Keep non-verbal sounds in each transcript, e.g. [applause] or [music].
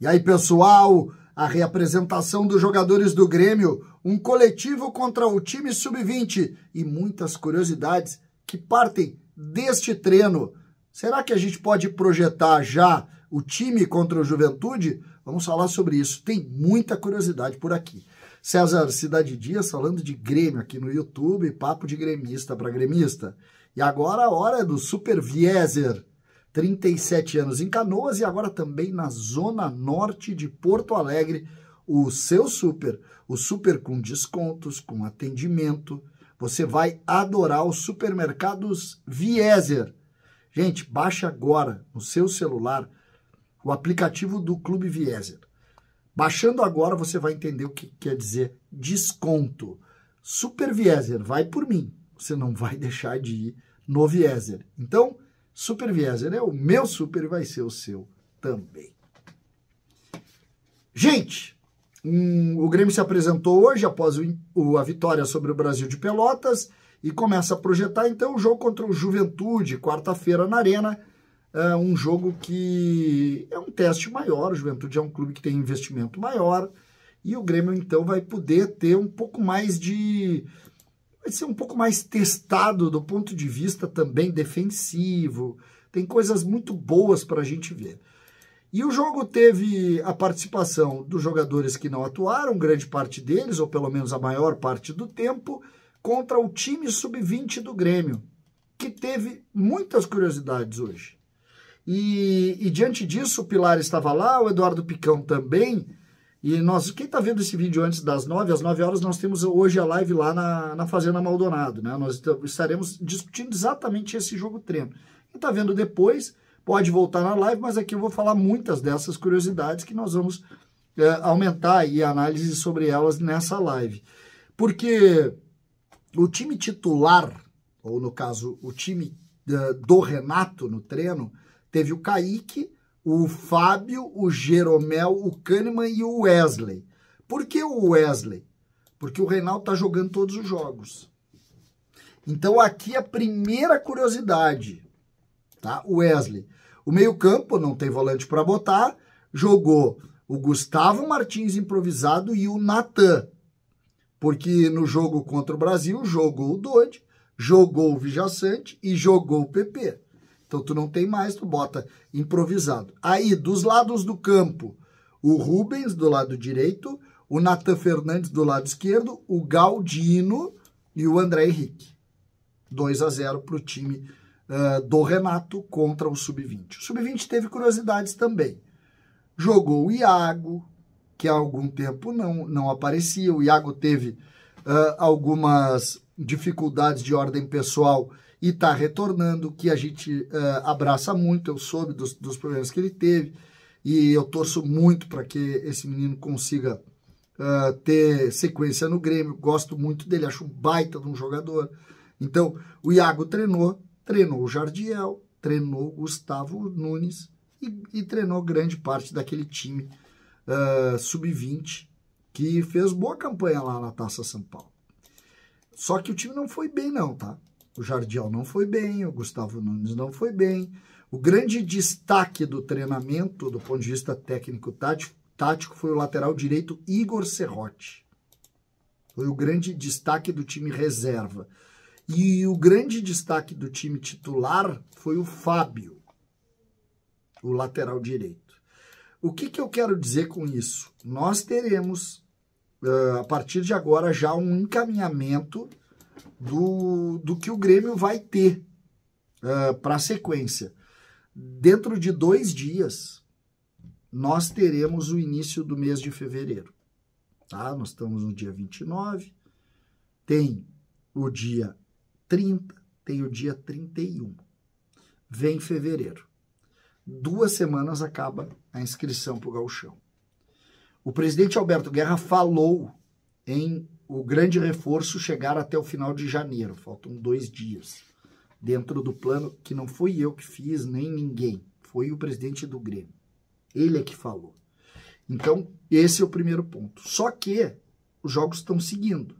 E aí, pessoal, a reapresentação dos jogadores do Grêmio, um coletivo contra o time sub-20 e muitas curiosidades que partem deste treino. Será que a gente pode projetar já o time contra o Juventude? Vamos falar sobre isso. Tem muita curiosidade por aqui. César Cidade Dias falando de Grêmio aqui no YouTube, papo de gremista para gremista. E agora a hora é do Super Vieser. 37 anos em Canoas e agora também na Zona Norte de Porto Alegre. O seu super, o super com descontos, com atendimento. Você vai adorar os supermercados Vieser. Gente, baixa agora no seu celular o aplicativo do Clube Vieser. Baixando agora, você vai entender o que quer dizer desconto. Super Vieser, vai por mim. Você não vai [laughs] deixar de ir no Vieser. Então, super viés. né? o meu super vai ser o seu também. Gente, hum, o Grêmio se apresentou hoje após o, o, a vitória sobre o Brasil de Pelotas e começa a projetar então o jogo contra o Juventude, quarta-feira na Arena. É um jogo que é um teste maior. O Juventude é um clube que tem investimento maior e o Grêmio então vai poder ter um pouco mais de vai ser um pouco mais testado do ponto de vista também defensivo. Tem coisas muito boas para a gente ver. E o jogo teve a participação dos jogadores que não atuaram, grande parte deles, ou pelo menos a maior parte do tempo, contra o time sub-20 do Grêmio, que teve muitas curiosidades hoje. E, e diante disso, o Pilar estava lá, o Eduardo Picão também, e nós, quem está vendo esse vídeo antes das 9, às 9 horas, nós temos hoje a live lá na, na Fazenda Maldonado. Né? Nós estaremos discutindo exatamente esse jogo treino. Quem está vendo depois pode voltar na live, mas aqui eu vou falar muitas dessas curiosidades que nós vamos é, aumentar e análise sobre elas nessa live. Porque o time titular, ou no caso, o time uh, do Renato no treino, teve o Kaique o Fábio, o Jeromel, o Kahneman e o Wesley. Por que o Wesley? Porque o Reinaldo está jogando todos os jogos. Então aqui a primeira curiosidade, tá? O Wesley. O meio-campo não tem volante para botar, jogou o Gustavo Martins improvisado e o Natan. Porque no jogo contra o Brasil jogou o Dodge, jogou o Vijaçante e jogou o PP. Então tu não tem mais, tu bota improvisado. Aí, dos lados do campo, o Rubens do lado direito, o Nathan Fernandes do lado esquerdo, o Galdino e o André Henrique. 2 a 0 para o time uh, do Renato contra o Sub-20. O Sub-20 teve curiosidades também. Jogou o Iago, que há algum tempo não, não aparecia. O Iago teve uh, algumas dificuldades de ordem pessoal e está retornando, que a gente uh, abraça muito, eu soube dos, dos, problemas que ele teve, e eu torço muito para que esse menino consiga uh, ter sequência no Grêmio, gosto muito dele, acho um baita de um jogador. Então, o Iago treinou, treinou o Jardiel, treinou o Gustavo Nunes e, e, treinou grande parte daquele time uh, eh, sub-20 que fez boa campanha lá na Taça São Paulo. Só que o time não foi bem não, tá? O Jardiel não foi bem, o Gustavo Nunes não foi bem. O grande destaque do treinamento, do ponto de vista técnico-tático, foi o lateral direito Igor Serrote. Foi o grande destaque do time reserva. E o grande destaque do time titular foi o Fábio, o lateral direito. O que, que eu quero dizer com isso? Nós teremos, uh, a partir de agora, já um encaminhamento do, do que o Grêmio vai ter uh, ah, para a sequência. Dentro de dois dias, nós teremos o início do mês de fevereiro. Tá? Nós estamos no dia 29, tem o dia 30, tem o dia 31. Vem fevereiro. Duas semanas acaba a inscrição para o gauchão. O presidente Alberto Guerra falou em o grande reforço chegar até o final de janeiro, faltam dois dias, dentro do plano que não fui eu que fiz, nem ninguém, foi o presidente do Grêmio. Ele é que falou. Então, esse é o primeiro ponto. Só que os jogos estão seguindo.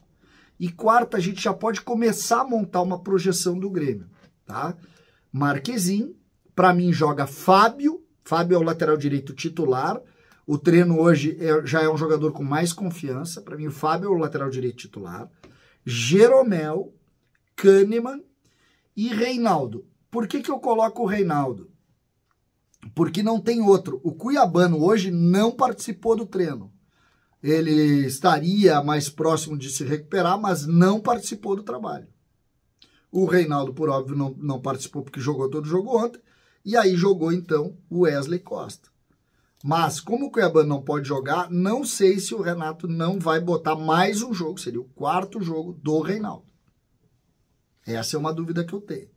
E quarta, a gente já pode começar a montar uma projeção do Grêmio, tá? Marquezin, para mim joga Fábio, Fábio é o lateral direito titular, o treino hoje é, já é um jogador com mais confiança. Para mim, o Fábio é o lateral direito titular. Jeromel, Kahneman e Reinaldo. Por que, que eu coloco o Reinaldo? Porque não tem outro. O Cuiabano hoje não participou do treino. Ele estaria mais próximo de se recuperar, mas não participou do trabalho. O Reinaldo, por óbvio, não, não participou porque jogou todo o jogo ontem. E aí jogou então o Wesley Costa. Mas, como o Cuiabá não pode jogar, não sei se o Renato não vai botar mais um jogo, seria o quarto jogo do Reinaldo. Essa é uma dúvida que eu tenho.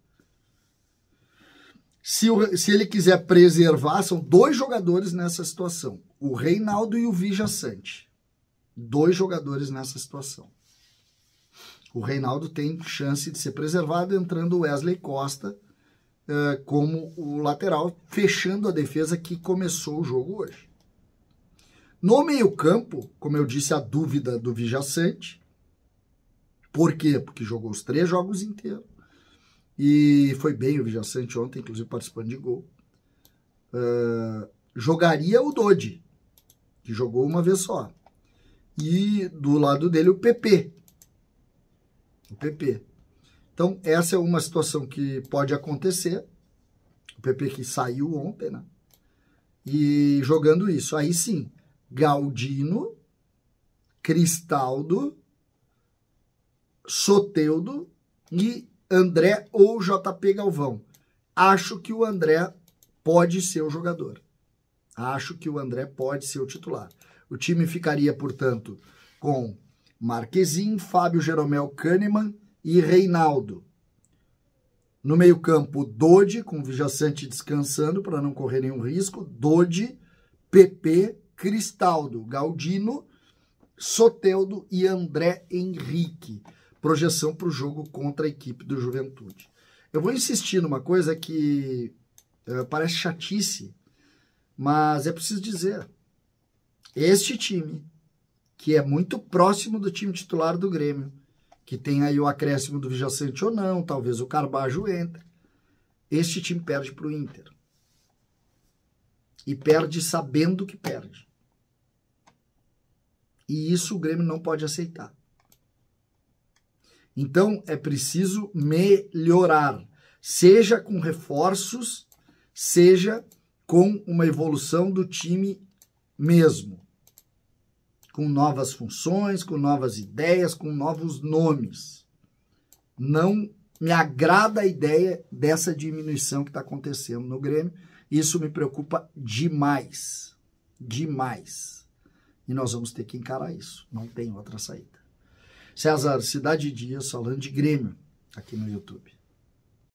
Se, o, se ele quiser preservar, são dois jogadores nessa situação: o Reinaldo e o Vija Sante. Dois jogadores nessa situação. O Reinaldo tem chance de ser preservado entrando o Wesley Costa é, como o lateral, fechando a defesa que começou o jogo hoje. No meio-campo, como eu disse, a dúvida do Vijaçante. Por quê? Porque jogou os três jogos inteiros. E foi bem o Vijaçante ontem, inclusive participando de gol. Uh, jogaria o Dodi, que jogou uma vez só. E do lado dele o PP. O PP. Então, essa é uma situação que pode acontecer. O PP que saiu ontem, né? E jogando isso. Aí sim, Galdino, Cristaldo, Soteudo e André ou JP Galvão. Acho que o André pode ser o jogador. Acho que o André pode ser o titular. O time ficaria, portanto, com Marquezin, Fábio Jeromel Kahneman, e Reinaldo. No meio-campo, Dodi, com Vijaçante descansando para não correr nenhum risco. Dodi, PP, Cristaldo, Galdino, Soteudo e André Henrique. Projeção para o jogo contra a equipe do Juventude. Eu vou insistir numa coisa que é, parece chatice, mas é preciso dizer. Este time, que é muito próximo do time titular do Grêmio, que tem aí o acréscimo do Vijacente ou não, talvez o Carbajo entre. Este time perde para o Inter. E perde sabendo que perde. E isso o Grêmio não pode aceitar. Então é preciso melhorar, seja com reforços, seja com uma evolução do time mesmo com novas funções, com novas ideias, com novos nomes. Não me agrada a ideia dessa diminuição que está acontecendo no Grêmio. Isso me preocupa demais. Demais. E nós vamos ter que encarar isso. Não tem outra saída. César, Cidade Dias falando de Grêmio aqui no YouTube.